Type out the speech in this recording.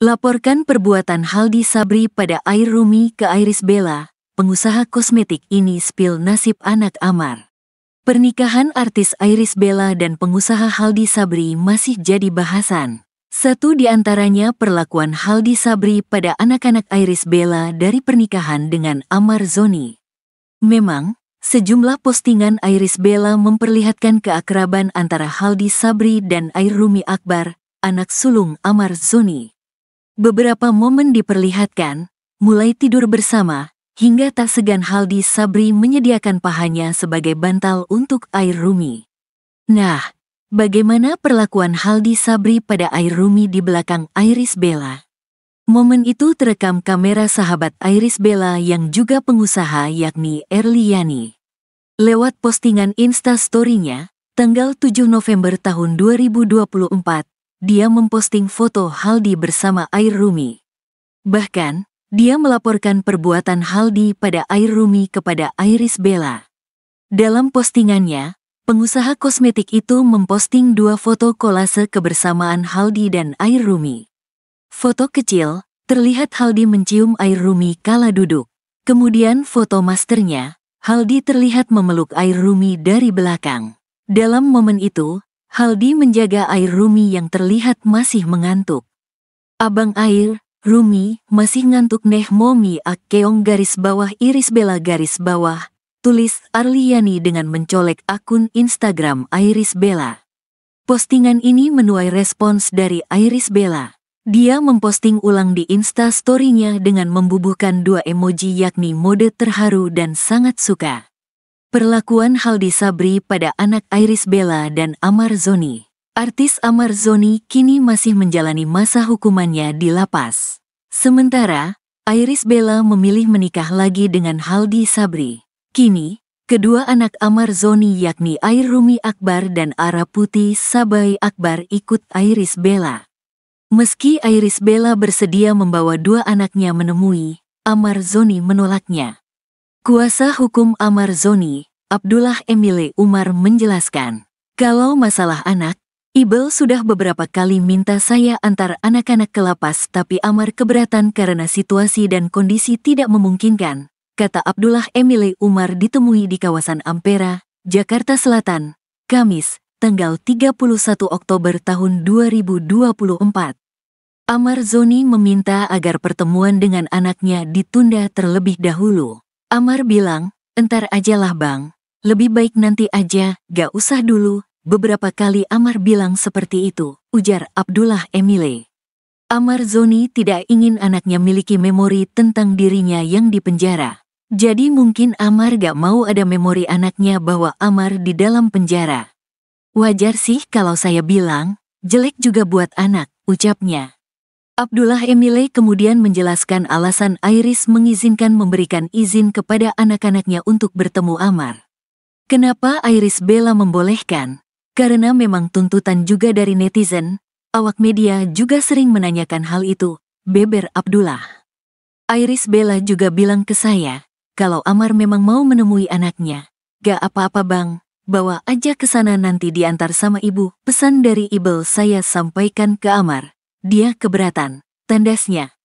Laporkan perbuatan Haldi Sabri pada Air Rumi ke Iris Bella, pengusaha kosmetik ini spill nasib anak Amar. Pernikahan artis Iris Bella dan pengusaha Haldi Sabri masih jadi bahasan. Satu di antaranya perlakuan Haldi Sabri pada anak-anak Iris Bella dari pernikahan dengan Amar Zoni. Memang, sejumlah postingan Iris Bella memperlihatkan keakraban antara Haldi Sabri dan Air Rumi Akbar, anak sulung Amar Zoni. Beberapa momen diperlihatkan, mulai tidur bersama, hingga tak segan Haldi Sabri menyediakan pahanya sebagai bantal untuk air rumi. Nah, bagaimana perlakuan Haldi Sabri pada air rumi di belakang Iris Bella? Momen itu terekam kamera sahabat Iris Bella yang juga pengusaha yakni Erliani. Lewat postingan Insta story-nya, tanggal 7 November tahun 2024, dia memposting foto Haldi bersama Air Rumi. Bahkan, dia melaporkan perbuatan Haldi pada Air Rumi kepada Iris Bella. Dalam postingannya, pengusaha kosmetik itu memposting dua foto kolase kebersamaan Haldi dan Air Rumi. Foto kecil, terlihat Haldi mencium Air Rumi kala duduk. Kemudian foto masternya, Haldi terlihat memeluk Air Rumi dari belakang. Dalam momen itu, Haldi menjaga air Rumi yang terlihat masih mengantuk. Abang air, Rumi, masih ngantuk neh momi ak keong garis bawah iris bela garis bawah, tulis Arliani dengan mencolek akun Instagram Iris Bella. Postingan ini menuai respons dari Iris Bella. Dia memposting ulang di Insta story-nya dengan membubuhkan dua emoji yakni mode terharu dan sangat suka. Perlakuan Haldi Sabri pada anak Iris Bella dan Amar Zoni. Artis Amar Zoni kini masih menjalani masa hukumannya di lapas. Sementara, Iris Bella memilih menikah lagi dengan Haldi Sabri. Kini, kedua anak Amar Zoni yakni Air Rumi Akbar dan Ara Putih Sabai Akbar ikut Iris Bella. Meski Iris Bella bersedia membawa dua anaknya menemui, Amar Zoni menolaknya. Kuasa Hukum Amar Zoni, Abdullah Emile Umar menjelaskan, kalau masalah anak, Ibel sudah beberapa kali minta saya antar anak-anak ke lapas tapi Amar keberatan karena situasi dan kondisi tidak memungkinkan, kata Abdullah Emile Umar ditemui di kawasan Ampera, Jakarta Selatan, Kamis, tanggal 31 Oktober tahun 2024. Amar Zoni meminta agar pertemuan dengan anaknya ditunda terlebih dahulu. Amar bilang, entar ajalah bang, lebih baik nanti aja, gak usah dulu. Beberapa kali Amar bilang seperti itu, ujar Abdullah Emile. Amar Zoni tidak ingin anaknya miliki memori tentang dirinya yang dipenjara. Jadi mungkin Amar gak mau ada memori anaknya bahwa Amar di dalam penjara. Wajar sih kalau saya bilang, jelek juga buat anak, ucapnya. Abdullah Emile kemudian menjelaskan alasan Iris mengizinkan memberikan izin kepada anak-anaknya untuk bertemu Amar. Kenapa Iris Bella membolehkan? Karena memang tuntutan juga dari netizen, awak media juga sering menanyakan hal itu, beber Abdullah. Iris Bella juga bilang ke saya, kalau Amar memang mau menemui anaknya, gak apa-apa bang, bawa aja ke sana nanti diantar sama ibu, pesan dari Ibel saya sampaikan ke Amar. Dia keberatan. Tandasnya.